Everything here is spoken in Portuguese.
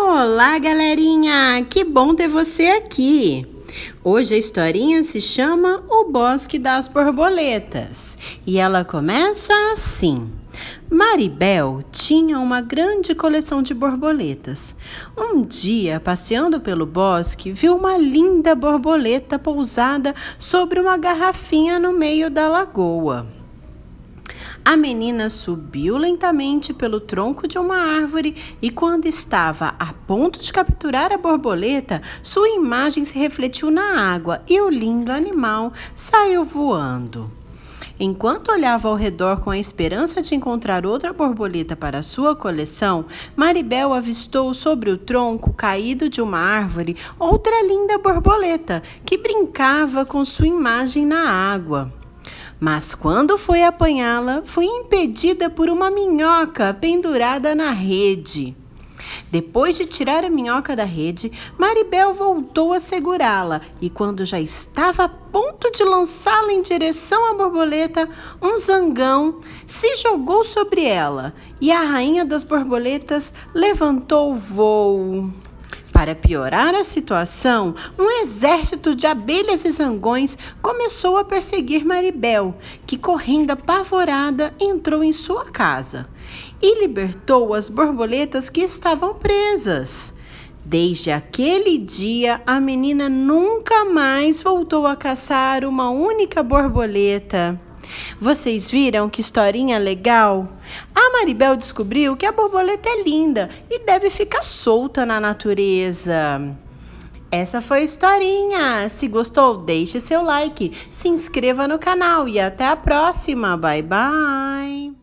Olá, galerinha! Que bom ter você aqui! Hoje a historinha se chama O Bosque das Borboletas e ela começa assim. Maribel tinha uma grande coleção de borboletas. Um dia, passeando pelo bosque, viu uma linda borboleta pousada sobre uma garrafinha no meio da lagoa. A menina subiu lentamente pelo tronco de uma árvore e, quando estava a ponto de capturar a borboleta, sua imagem se refletiu na água e o lindo animal saiu voando. Enquanto olhava ao redor com a esperança de encontrar outra borboleta para sua coleção, Maribel avistou sobre o tronco caído de uma árvore outra linda borboleta que brincava com sua imagem na água. Mas quando foi apanhá-la, foi impedida por uma minhoca pendurada na rede. Depois de tirar a minhoca da rede, Maribel voltou a segurá-la e, quando já estava a ponto de lançá-la em direção à borboleta, um zangão se jogou sobre ela e a rainha das borboletas levantou o voo. Para piorar a situação, um exército de abelhas e zangões começou a perseguir Maribel, que, correndo apavorada, entrou em sua casa e libertou as borboletas que estavam presas. Desde aquele dia, a menina nunca mais voltou a caçar uma única borboleta. Vocês viram que historinha legal? A Maribel descobriu que a borboleta é linda e deve ficar solta na natureza. Essa foi a historinha. Se gostou, deixe seu like, se inscreva no canal e até a próxima. Bye bye.